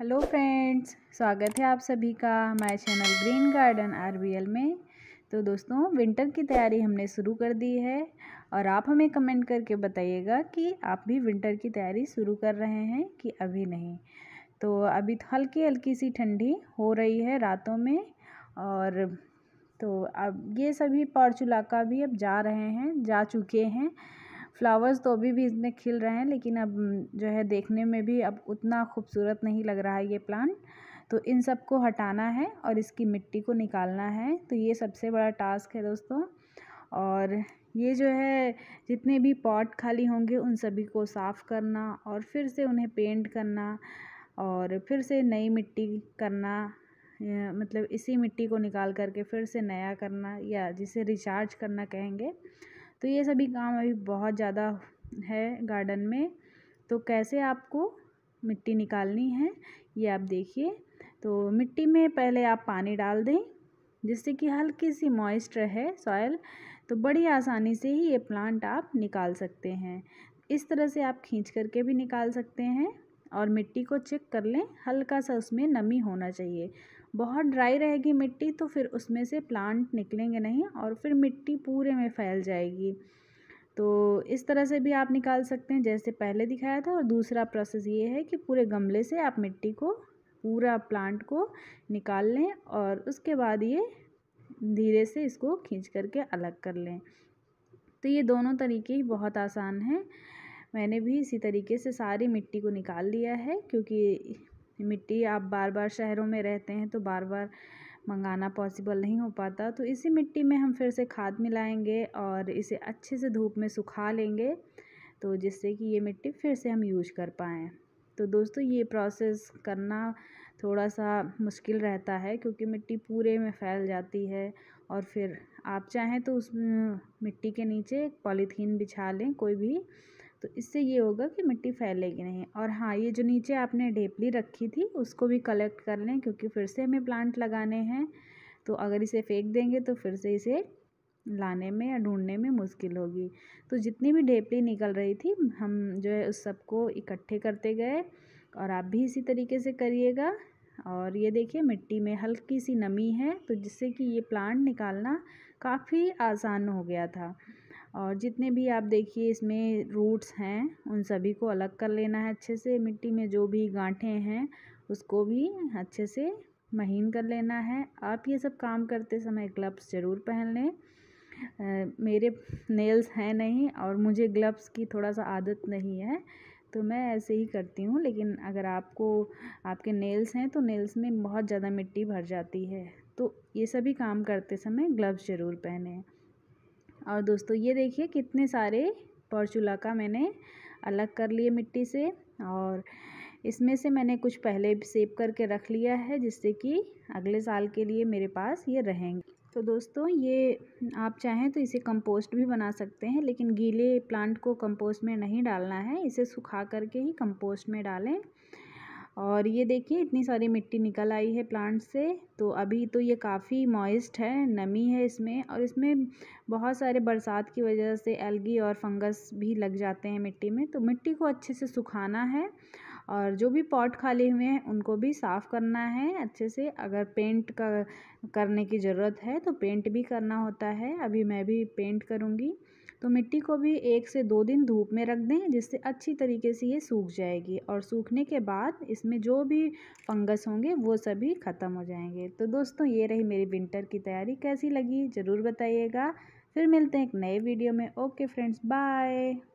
hello friends स्वागत है आप सभी का हमारे चैनल ग्रीन गार्डन आरबीएल में तो दोस्तों विंटर की तैयारी हमने शुरू कर दी है और आप हमें कमेंट करके बताइएगा कि आप भी विंटर की तैयारी शुरू कर रहे हैं कि अभी नहीं तो अभी तो हल्की हल्की सी ठंडी हो रही है रातों में और तो अब ये सभी पॉर्चुला का भी अब जा रहे हैं जा चुके हैं फ्लावर्स तो अभी भी इसमें खिल रहे हैं लेकिन अब जो है देखने में भी अब उतना खूबसूरत नहीं लग रहा है ये प्लांट तो इन सब को हटाना है और इसकी मिट्टी को निकालना है तो ये सबसे बड़ा टास्क है दोस्तों और ये जो है जितने भी पॉट खाली होंगे उन सभी को साफ़ करना और फिर से उन्हें पेंट करना और फिर से नई मिट्टी करना मतलब इसी मिट्टी को निकाल करके फिर से नया करना या जिसे रिचार्ज करना कहेंगे तो ये सभी काम अभी बहुत ज़्यादा है गार्डन में तो कैसे आपको मिट्टी निकालनी है ये आप देखिए तो मिट्टी में पहले आप पानी डाल दें जिससे कि हल्की सी मॉइस्ट रहे सॉयल तो बड़ी आसानी से ही ये प्लांट आप निकाल सकते हैं इस तरह से आप खींच करके भी निकाल सकते हैं और मिट्टी को चेक कर लें हल्का सा उसमें नमी होना चाहिए बहुत ड्राई रहेगी मिट्टी तो फिर उसमें से प्लांट निकलेंगे नहीं और फिर मिट्टी पूरे में फैल जाएगी तो इस तरह से भी आप निकाल सकते हैं जैसे पहले दिखाया था और दूसरा प्रोसेस ये है कि पूरे गमले से आप मिट्टी को पूरा प्लांट को निकाल लें और उसके बाद ये धीरे से इसको खींच करके अलग कर लें तो ये दोनों तरीके ही बहुत आसान हैं मैंने भी इसी तरीके से सारी मिट्टी को निकाल लिया है क्योंकि मिट्टी आप बार बार शहरों में रहते हैं तो बार बार मंगाना पॉसिबल नहीं हो पाता तो इसी मिट्टी में हम फिर से खाद मिलाएंगे और इसे अच्छे से धूप में सुखा लेंगे तो जिससे कि ये मिट्टी फिर से हम यूज कर पाएँ तो दोस्तों ये प्रोसेस करना थोड़ा सा मुश्किल रहता है क्योंकि मिट्टी पूरे में फैल जाती है और फिर आप चाहें तो उस मिट्टी के नीचे एक पॉलीथीन बिछा लें कोई भी तो इससे ये होगा कि मिट्टी फैलेगी नहीं और हाँ ये जो नीचे आपने ढेपली रखी थी उसको भी कलेक्ट कर लें क्योंकि फिर से हमें प्लांट लगाने हैं तो अगर इसे फेंक देंगे तो फिर से इसे लाने में या ढूंढने में मुश्किल होगी तो जितनी भी ढेपली निकल रही थी हम जो है उस सबको इकट्ठे करते गए और आप भी इसी तरीके से करिएगा और ये देखिए मिट्टी में हल्की सी नमी है तो जिससे कि ये प्लांट निकालना काफ़ी आसान हो गया था और जितने भी आप देखिए इसमें रूट्स हैं उन सभी को अलग कर लेना है अच्छे से मिट्टी में जो भी गांठें हैं उसको भी अच्छे से महीन कर लेना है आप ये सब काम करते समय ग्लव्स ज़रूर पहन लें मेरे नेल्स हैं नहीं और मुझे ग्लव्स की थोड़ा सा आदत नहीं है तो मैं ऐसे ही करती हूँ लेकिन अगर आपको आपके नेल्स हैं तो नेल्स में बहुत ज़्यादा मिट्टी भर जाती है तो ये सभी काम करते समय ग्लव्स ज़रूर पहने और दोस्तों ये देखिए कितने सारे परचूला का मैंने अलग कर लिए मिट्टी से और इसमें से मैंने कुछ पहले सेव करके रख लिया है जिससे कि अगले साल के लिए मेरे पास ये रहेंगे तो दोस्तों ये आप चाहें तो इसे कंपोस्ट भी बना सकते हैं लेकिन गीले प्लांट को कंपोस्ट में नहीं डालना है इसे सुखा करके ही कंपोस्ट में डालें और ये देखिए इतनी सारी मिट्टी निकल आई है प्लांट से तो अभी तो ये काफ़ी मॉइस्ट है नमी है इसमें और इसमें बहुत सारे बरसात की वजह से एल्गी और फंगस भी लग जाते हैं मिट्टी में तो मिट्टी को अच्छे से सुखाना है और जो भी पॉट खाली हुए हैं उनको भी साफ़ करना है अच्छे से अगर पेंट का करने की ज़रूरत है तो पेंट भी करना होता है अभी मैं भी पेंट करूँगी तो मिट्टी को भी एक से दो दिन धूप में रख दें जिससे अच्छी तरीके से ये सूख जाएगी और सूखने के बाद इसमें जो भी फंगस होंगे वो सभी ख़त्म हो जाएंगे तो दोस्तों ये रही मेरी विंटर की तैयारी कैसी लगी ज़रूर बताइएगा फिर मिलते हैं एक नए वीडियो में ओके फ्रेंड्स बाय